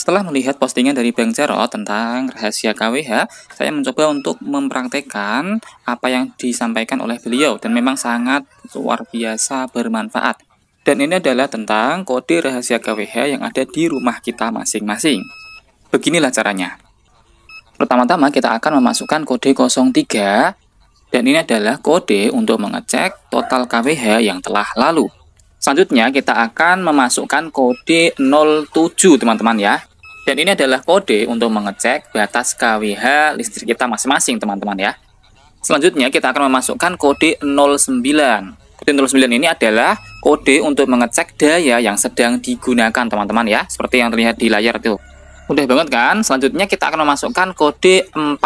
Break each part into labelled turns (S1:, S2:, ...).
S1: Setelah melihat postingan dari Bang Jarod tentang rahasia KWH, saya mencoba untuk mempraktekkan apa yang disampaikan oleh beliau dan memang sangat luar biasa bermanfaat. Dan ini adalah tentang kode rahasia KWH yang ada di rumah kita masing-masing. Beginilah caranya. Pertama-tama kita akan memasukkan kode 03 dan ini adalah kode untuk mengecek total KWH yang telah lalu. Selanjutnya kita akan memasukkan kode 07 teman-teman ya. Dan ini adalah kode untuk mengecek batas KWH listrik kita masing-masing, teman-teman ya. Selanjutnya kita akan memasukkan kode 09. Kode 09 ini adalah kode untuk mengecek daya yang sedang digunakan, teman-teman ya. Seperti yang terlihat di layar itu. Mudah banget kan? Selanjutnya kita akan memasukkan kode 41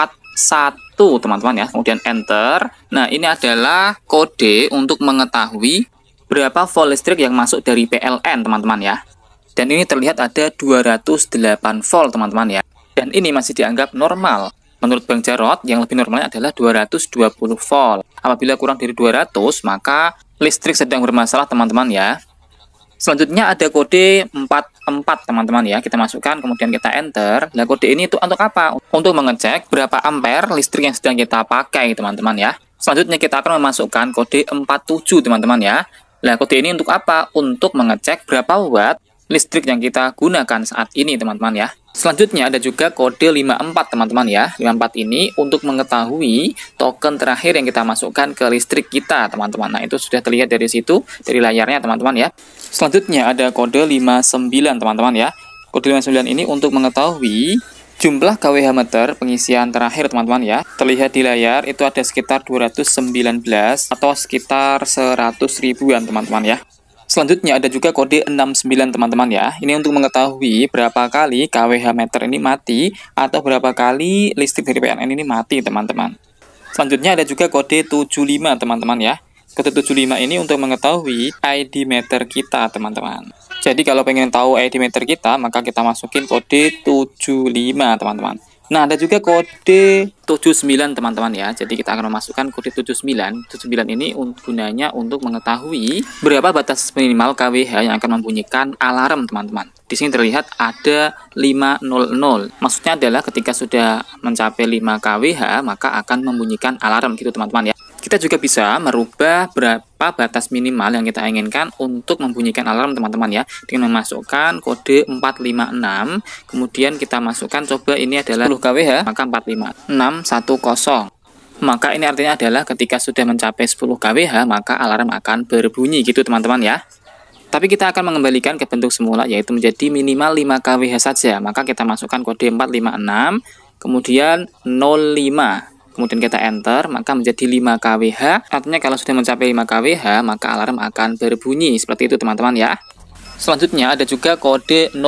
S1: teman-teman ya kemudian enter nah ini adalah kode untuk mengetahui berapa volt listrik yang masuk dari PLN teman-teman ya dan ini terlihat ada 208 volt teman-teman ya. Dan ini masih dianggap normal. Menurut Bang Jarot, yang lebih normalnya adalah 220 volt. Apabila kurang dari 200, maka listrik sedang bermasalah teman-teman ya. Selanjutnya ada kode 44 teman-teman ya. Kita masukkan kemudian kita enter. Nah, kode ini itu untuk apa? Untuk mengecek berapa ampere listrik yang sedang kita pakai teman-teman ya. Selanjutnya kita akan memasukkan kode 47 teman-teman ya. Nah, kode ini untuk apa? Untuk mengecek berapa watt listrik yang kita gunakan saat ini teman-teman ya. Selanjutnya ada juga kode 54 teman-teman ya. 54 ini untuk mengetahui token terakhir yang kita masukkan ke listrik kita teman-teman. Nah itu sudah terlihat dari situ, dari layarnya teman-teman ya. Selanjutnya ada kode 59 teman-teman ya. Kode 59 ini untuk mengetahui Jumlah kWh meter pengisian terakhir teman-teman ya, terlihat di layar itu ada sekitar 219 atau sekitar 100 ribuan teman-teman ya. Selanjutnya ada juga kode 69 teman-teman ya. Ini untuk mengetahui berapa kali KWH meter ini mati atau berapa kali listrik dari PLN ini mati teman-teman. Selanjutnya ada juga kode 75 teman-teman ya. Kode 75 ini untuk mengetahui ID meter kita teman-teman. Jadi kalau pengen tahu ID meter kita maka kita masukin kode 75 teman-teman. Nah, ada juga kode 79 teman-teman ya. Jadi kita akan memasukkan kode 79. 79 ini gunanya untuk mengetahui berapa batas minimal KWH yang akan membunyikan alarm teman-teman. Di sini terlihat ada 500. Maksudnya adalah ketika sudah mencapai 5 KWH maka akan membunyikan alarm gitu teman-teman ya. Kita juga bisa merubah berapa batas minimal yang kita inginkan untuk membunyikan alarm teman-teman ya. Dengan memasukkan kode 456, kemudian kita masukkan coba ini adalah 10 kWh, maka 45610. Maka ini artinya adalah ketika sudah mencapai 10 kWh, maka alarm akan berbunyi gitu teman-teman ya tapi kita akan mengembalikan ke bentuk semula yaitu menjadi minimal 5 kWh saja maka kita masukkan kode 456 kemudian 05 kemudian kita enter, maka menjadi 5 kWh. Artinya kalau sudah mencapai 5 kWh, maka alarm akan berbunyi. Seperti itu teman-teman ya. Selanjutnya ada juga kode 00.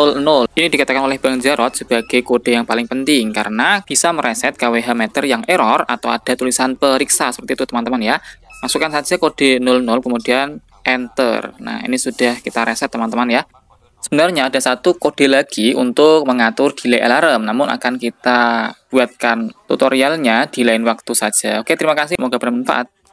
S1: Ini dikatakan oleh Bang Jarod sebagai kode yang paling penting karena bisa mereset KWH meter yang error atau ada tulisan periksa seperti itu teman-teman ya. Masukkan saja kode 00 kemudian enter. Nah, ini sudah kita reset teman-teman ya. Sebenarnya ada satu kode lagi untuk mengatur delay alarm, namun akan kita buatkan tutorialnya di lain waktu saja. Oke, terima kasih, semoga bermanfaat.